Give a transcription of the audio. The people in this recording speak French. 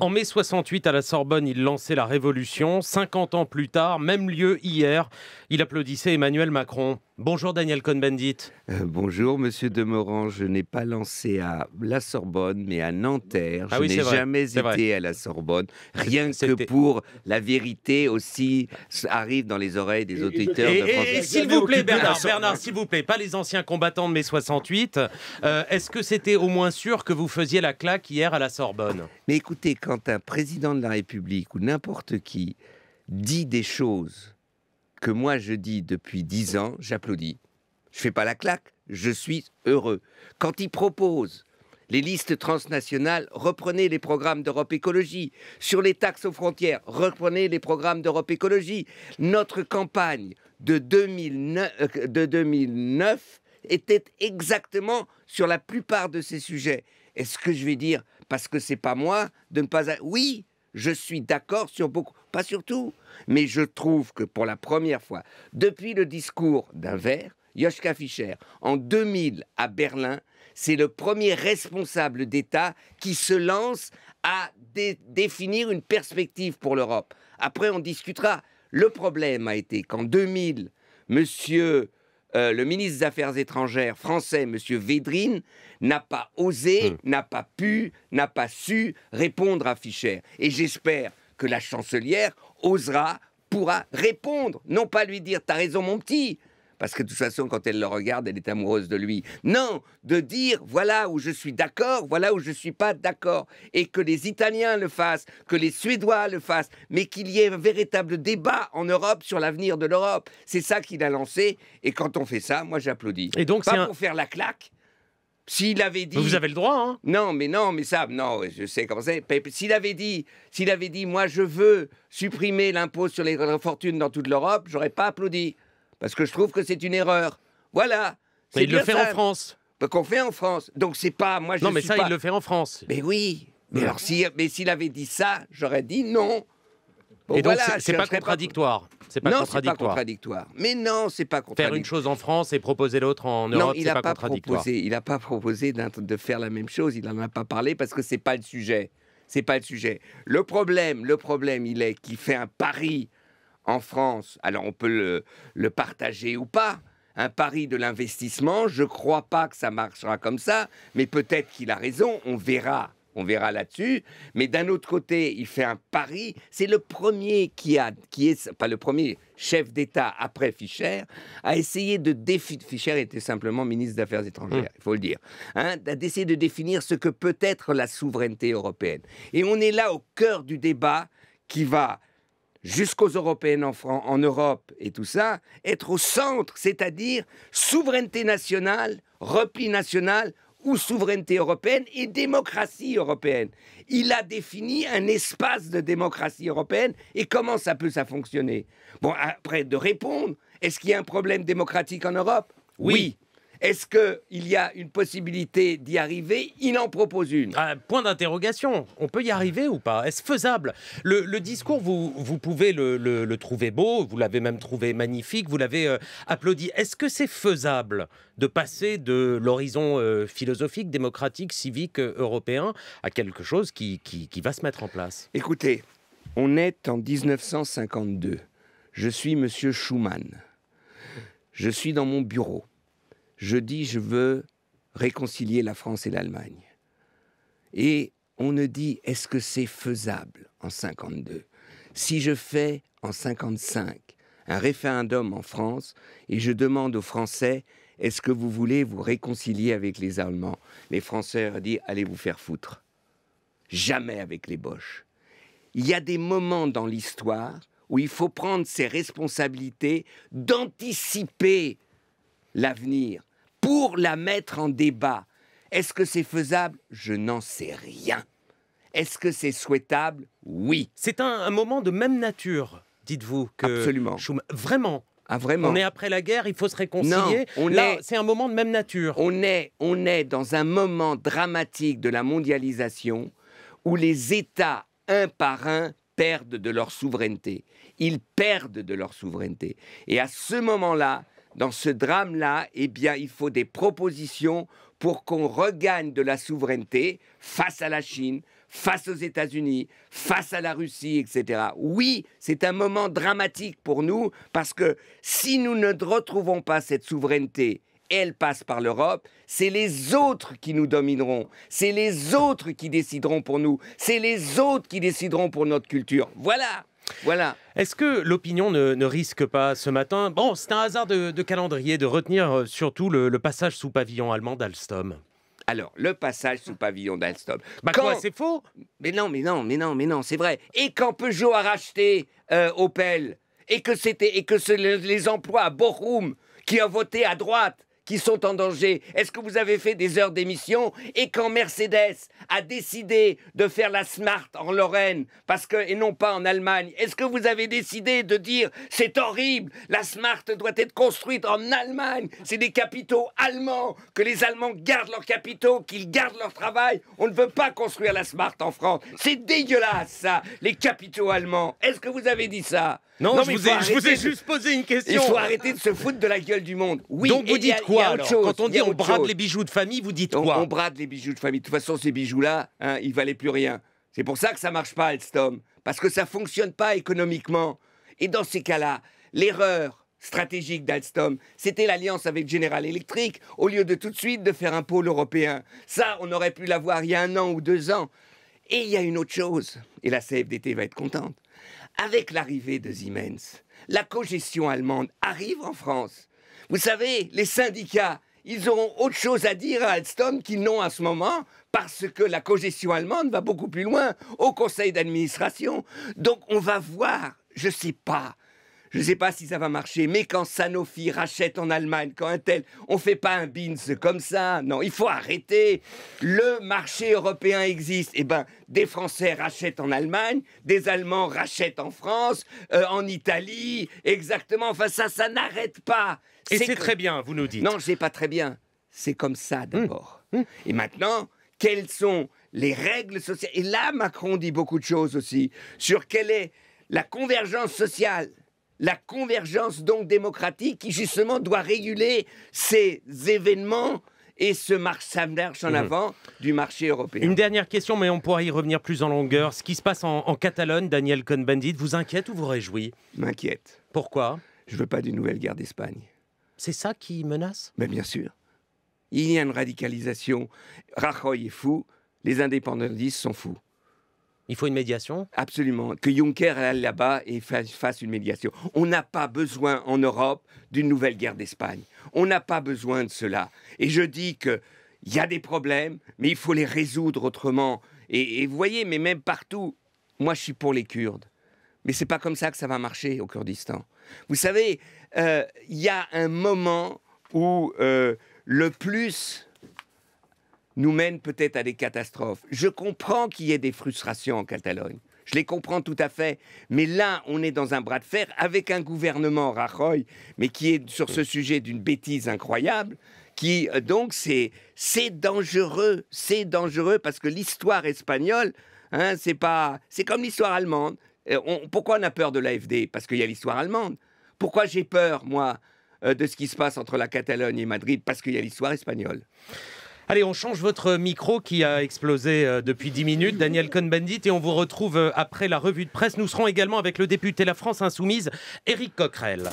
En mai 68, à la Sorbonne, il lançait la Révolution. 50 ans plus tard, même lieu hier, il applaudissait Emmanuel Macron. Bonjour Daniel Cohn-Bendit. Euh, bonjour Monsieur Demorand. Je n'ai pas lancé à la Sorbonne, mais à Nanterre. Ah je n'ai jamais été à la Sorbonne, rien que pour la vérité aussi arrive dans les oreilles des auditeurs. Et, et s'il vous plaît Bernard, Bernard, s'il vous plaît, pas les anciens combattants de mai 68. Euh, est-ce que c'était au moins sûr que vous faisiez la claque hier à la Sorbonne Mais écoutez, quand un président de la République ou n'importe qui dit des choses que moi je dis depuis dix ans, j'applaudis. Je fais pas la claque, je suis heureux. Quand ils proposent les listes transnationales, reprenez les programmes d'Europe Écologie. Sur les taxes aux frontières, reprenez les programmes d'Europe Écologie. Notre campagne de 2009, euh, de 2009 était exactement sur la plupart de ces sujets. Est-ce que je vais dire, parce que c'est pas moi, de ne pas... Oui, je suis d'accord sur beaucoup, pas sur tout, mais je trouve que pour la première fois, depuis le discours d'un verre, Joschka Fischer, en 2000 à Berlin, c'est le premier responsable d'État qui se lance à définir une perspective pour l'Europe. Après, on discutera. Le problème a été qu'en 2000, Monsieur euh, le ministre des Affaires étrangères français, M. Védrine, n'a pas osé, hmm. n'a pas pu, n'a pas su répondre à Fischer. Et j'espère que la chancelière osera pourra répondre, non pas lui dire t'as raison mon petit, parce que de toute façon, quand elle le regarde, elle est amoureuse de lui. Non, de dire voilà où je suis d'accord, voilà où je suis pas d'accord. Et que les Italiens le fassent, que les Suédois le fassent, mais qu'il y ait un véritable débat en Europe sur l'avenir de l'Europe. C'est ça qu'il a lancé. Et quand on fait ça, moi j'applaudis. Et donc, pas pour faire la claque. S'il avait dit. Vous avez le droit, hein. Non, mais non, mais ça, non, je sais comment c'est. S'il avait dit, s'il avait dit, moi je veux supprimer l'impôt sur les fortunes dans toute l'Europe, j'aurais pas applaudi parce que je trouve que c'est une erreur. Voilà. Mais il le fait en France. Bah, qu'on fait en France. Donc c'est pas moi. non, mais ça, il le fait en France. Mais oui. Mais alors si, mais s'il avait dit ça, j'aurais dit non. Et donc c'est pas contradictoire. C'est pas, non, contradictoire. pas contradictoire. Mais non, c'est pas contradictoire. Faire une chose en France et proposer l'autre en Europe, c'est pas, Proposé, il n'a pas proposé de faire la même chose. Il n'en a pas parlé parce que c'est pas le sujet. C'est pas le sujet. Le problème, le problème, il est qu'il fait un pari en France, alors on peut le, partager ou pas, un pari de l'investissement. Je crois pas que ça marchera comme ça, mais peut-être qu'il a raison, on verra. On verra là-dessus. Mais d'un autre côté, il fait un pari. C'est le premier qui a, qui est, pas le premier chef d'État après Fischer, à essayer de définir. Fischer était simplement ministre des étrangères, mmh. il faut le dire. Hein, d'essayer de définir ce que peut être la souveraineté européenne. Et on est là au cœur du débat qui va jusqu'aux Européennes en, Europe et tout ça, être au centre, c'est-à-dire souveraineté nationale, repli national ou souveraineté européenne et démocratie européenne. Il a défini un espace de démocratie européenne et comment ça peut ça fonctionner Bon, après de répondre, est-ce qu'il y a un problème démocratique en Europe oui. Est-ce qu'il y a une possibilité d'y arriver Il en propose une. Un point d'interrogation. On peut y arriver ou pas Est-ce faisable le, discours, vous, pouvez le, trouver beau, vous l'avez même trouvé magnifique, vous l'avez euh, applaudi. Est-ce que c'est faisable de passer de l'horizon euh, philosophique, démocratique, civique, euh, européen à quelque chose qui, qui va se mettre en place Écoutez, on est en 1952. Je suis M. Schumann. Je suis dans mon bureau je dis je veux réconcilier la France et l'Allemagne. Et on me dit est-ce que c'est faisable en 52 Si je fais en 55 un référendum en France et je demande aux Français est-ce que vous voulez vous réconcilier avec les Allemands Les Français ont dit allez vous faire foutre. Jamais avec les Boches. Il y a des moments dans l'histoire où il faut prendre ses responsabilités d'anticiper l'avenir pour la mettre en débat. Est-ce que c'est faisable Je n'en sais rien. Est-ce que c'est souhaitable Oui. C'est un, moment de même nature, dites-vous, que Absolument. Vraiment. Ah, vraiment. On est après la guerre, il faut se réconcilier. Là, c'est un moment de même nature. On est, on est dans un moment dramatique de la mondialisation où les États, un par un, perdent de leur souveraineté. Ils perdent de leur souveraineté. Et à ce moment-là, dans ce drame-là, eh bien, il faut des propositions pour qu'on regagne de la souveraineté face à la Chine, face aux États-Unis, face à la Russie, etc. Oui, c'est un moment dramatique pour nous parce que si nous ne retrouvons pas cette souveraineté, elle passe par l'Europe, c'est les autres qui nous domineront, c'est les autres qui décideront pour nous, c'est les autres qui décideront pour notre culture. Voilà. Voilà. Est-ce que l'opinion ne, risque pas ce matin, bon, c'est un hasard de, calendrier, de retenir euh, surtout le, passage sous pavillon allemand d'Alstom alors, le passage sous pavillon d'Alstom. Bah quoi, c'est faux Mais non, mais non, mais non, mais non, c'est vrai. Et quand Peugeot a racheté euh, Opel, et que c'était et que les emplois à Bochum qui ont voté à droite qui sont en danger Est-ce que vous avez fait des heures d'émission Et quand Mercedes a décidé de faire la Smart en Lorraine, parce que et non pas en Allemagne, est-ce que vous avez décidé de dire c'est horrible, la Smart doit être construite en Allemagne, c'est des capitaux allemands, que les Allemands gardent leurs capitaux, qu'ils gardent leur travail, on ne veut pas construire la Smart en France, c'est dégueulasse ça, les capitaux allemands. Est-ce que vous avez dit ça Non, je, vous ai, juste posé une question. Il faut arrêter de se foutre de la gueule du monde. Oui, Donc vous dites quand on dit on brade les bijoux de famille, vous dites quoi On brade les bijoux de famille. De toute façon, ces bijoux-là, hein, ils valaient plus rien. C'est pour ça que ça marche pas, Alstom. Parce que ça fonctionne pas économiquement. Et dans ces cas-là, l'erreur stratégique d'Alstom, c'était l'alliance avec General Electric, au lieu de tout de suite de faire un pôle européen. Ça, on aurait pu l'avoir il y a un an ou deux ans. Et il y a une autre chose, et la CFDT va être contente. Avec l'arrivée de Siemens, la cogestion allemande arrive en France. Vous savez, les syndicats, ils auront autre chose à dire à Alstom qu'ils n'ont à ce moment parce que la congestion allemande va beaucoup plus loin au conseil d'administration. Donc on va voir, je ne sais pas, je ne sais pas si ça va marcher, mais quand Sanofi rachète en Allemagne, quand un tel, on ne fait pas un bins comme ça. Non, il faut arrêter. Le marché européen existe. Eh ben, des Français rachètent en Allemagne, des Allemands rachètent en France, euh, en Italie, exactement. Enfin, ça, ça n'arrête pas. Et c'est très bien, vous nous dites. Non, c'est pas très bien. C'est comme ça hum, d'abord. Hum. Et maintenant, quelles sont les règles sociales Et là, Macron dit beaucoup de choses aussi sur quelle est la convergence sociale la convergence donc démocratique qui justement doit réguler ces événements et ce marche en mmh. avant du marché européen. Une dernière question, mais on pourra y revenir plus en longueur. Ce qui se passe en, Catalogne, Daniel Cohn-Bendit, vous inquiète ou vous réjouit M'inquiète. Pourquoi Je ne veux pas d'une nouvelle guerre d'Espagne. C'est ça qui menace Mais bien sûr. Il y a une radicalisation. Rajoy est fou, les indépendantistes sont fous. Il faut une médiation Absolument. Que Juncker aille là-bas et fasse une médiation. On n'a pas besoin en Europe d'une nouvelle guerre d'Espagne. On n'a pas besoin de cela. Et je dis qu'il y a des problèmes, mais il faut les résoudre autrement. Et, vous voyez, mais même partout, moi je suis pour les Kurdes. Mais c'est pas comme ça que ça va marcher au Kurdistan. Vous savez, euh, il y a un moment où euh, le plus nous mène peut-être à des catastrophes. Je comprends qu'il y ait des frustrations en Catalogne. Je les comprends tout à fait. Mais là, on est dans un bras de fer avec un gouvernement, Rajoy, mais qui est sur ce sujet d'une bêtise incroyable, qui euh, donc c'est c'est dangereux, c'est dangereux parce que l'histoire espagnole, hein, c'est pas c'est comme l'histoire allemande. pourquoi on a peur de l'AFD Parce qu'il y a l'histoire allemande. Pourquoi j'ai peur moi euh, de ce qui se passe entre la Catalogne et Madrid Parce qu'il y a l'histoire espagnole. Allez, on change votre micro qui a explosé euh, depuis 10 minutes, Daniel Cohn-Bendit, et on vous retrouve euh, après la revue de presse. Nous serons également avec le député La France Insoumise, Éric Coquerel.